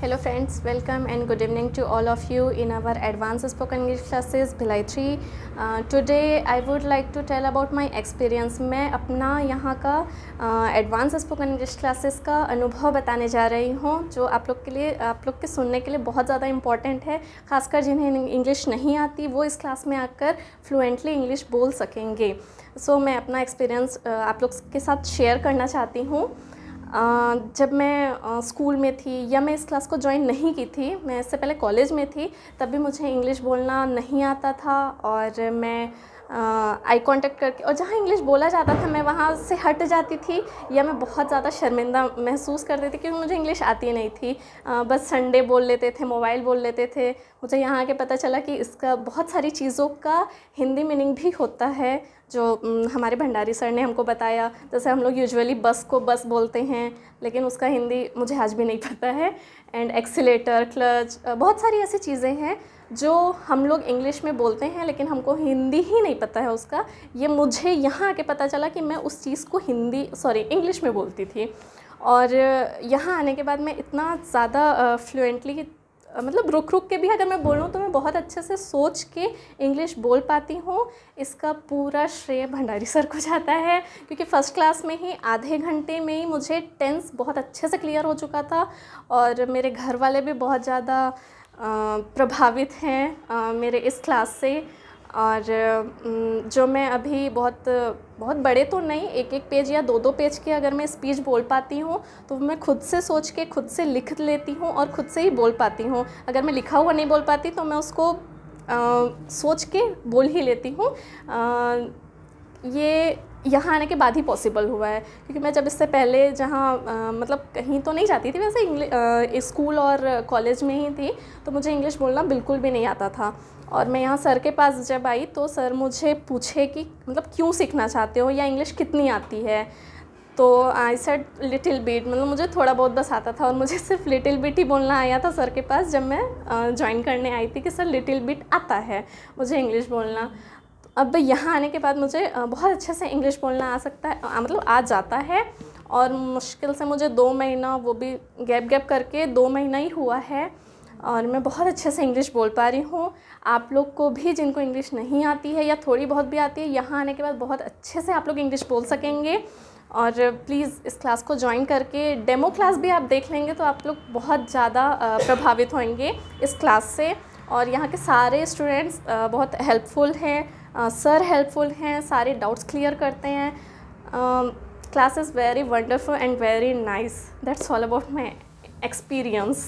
hello friends welcome and good evening to all of you in our advance spoken English classes Bhilai three today I would like to tell about my experience मैं अपना यहाँ का advance spoken English classes का अनुभव बताने जा रही हूँ जो आप लोग के लिए आप लोग के सुनने के लिए बहुत ज़्यादा इंपॉर्टेंट है खासकर जिन्हें इंग्लिश नहीं आती वो इस क्लास में आकर फ्लुएंटली इंग्लिश बोल सकेंगे सो so, मैं अपना एक्सपीरियंस uh, आप लोग के साथ शेयर करना चाहती हूँ जब मैं स्कूल में थी या मैं इस क्लास को ज्वाइन नहीं की थी मैं इससे पहले कॉलेज में थी तब भी मुझे इंग्लिश बोलना नहीं आता था और मैं आई कांटेक्ट करके और जहाँ इंग्लिश बोला जाता था मैं वहाँ से हट जाती थी या मैं बहुत ज़्यादा शर्मिंदा महसूस करती थी क्योंकि मुझे इंग्लिश आती नहीं थी आ, बस संडे बोल लेते थे मोबाइल बोल लेते थे मुझे यहाँ आके पता चला कि इसका बहुत सारी चीज़ों का हिंदी मीनिंग भी होता है जो हमारे भंडारी सर ने हमको बताया जैसे हम लोग यूजुअली बस को बस बोलते हैं लेकिन उसका हिंदी मुझे आज भी नहीं पता है एंड एक्सीटर क्लच बहुत सारी ऐसी चीज़ें हैं जो हम लोग इंग्लिश में बोलते हैं लेकिन हमको हिंदी ही नहीं पता है उसका ये मुझे यहाँ आके पता चला कि मैं उस चीज़ को हिंदी सॉरी इंग्लिश में बोलती थी और यहाँ आने के बाद मैं इतना ज़्यादा फ्लुएंटली मतलब रुक रुक के भी अगर मैं बोलूँ तो मैं बहुत अच्छे से सोच के इंग्लिश बोल पाती हूँ इसका पूरा श्रेय भंडारी सर को जाता है क्योंकि फ़र्स्ट क्लास में ही आधे घंटे में ही मुझे टेंस बहुत अच्छे से क्लियर हो चुका था और मेरे घर वाले भी बहुत ज़्यादा प्रभावित हैं मेरे इस क्लास से और जो मैं अभी बहुत बहुत बड़े तो नहीं एक एक पेज या दो दो पेज के अगर मैं स्पीच बोल पाती हूँ तो मैं खुद से सोच के खुद से लिख लेती हूँ और खुद से ही बोल पाती हूँ अगर मैं लिखा हुआ नहीं बोल पाती तो मैं उसको आ, सोच के बोल ही लेती हूँ ये यहाँ आने के बाद ही पॉसिबल हुआ है क्योंकि मैं जब इससे पहले जहाँ मतलब कहीं तो नहीं जाती थी वैसे स्कूल और कॉलेज में ही थी तो मुझे इंग्लिश बोलना बिल्कुल भी नहीं आता था और मैं यहाँ सर के पास जब आई तो सर मुझे पूछे कि मतलब क्यों सीखना चाहते हो या इंग्लिश कितनी आती है तो आई सेड लिटिल बिट मतलब मुझे थोड़ा बहुत बस आता था और मुझे सिर्फ लिटिल बिट ही बोलना आया था सर के पास जब मैं ज्वाइन करने आई थी कि सर लिटिल बिट आता है मुझे इंग्लिश बोलना अब यहाँ आने के बाद मुझे बहुत अच्छे से इंग्लिश बोलना आ सकता है मतलब आ जाता है और मुश्किल से मुझे दो महीना वो भी गैप गैप करके दो महीना ही हुआ है और मैं बहुत अच्छे से इंग्लिश बोल पा रही हूँ आप लोग को भी जिनको इंग्लिश नहीं आती है या थोड़ी बहुत भी आती है यहाँ आने के बाद बहुत अच्छे से आप लोग इंग्लिश बोल सकेंगे और प्लीज़ इस क्लास को ज्वाइन करके डेमो क्लास भी आप देख लेंगे तो आप लोग बहुत ज़्यादा प्रभावित होंगे इस क्लास से और यहाँ के सारे स्टूडेंट्स बहुत हेल्पफुल हैं सर हेल्पफुल हैं सारे डाउट्स क्लियर करते हैं class is very wonderful and very nice that's all about my experience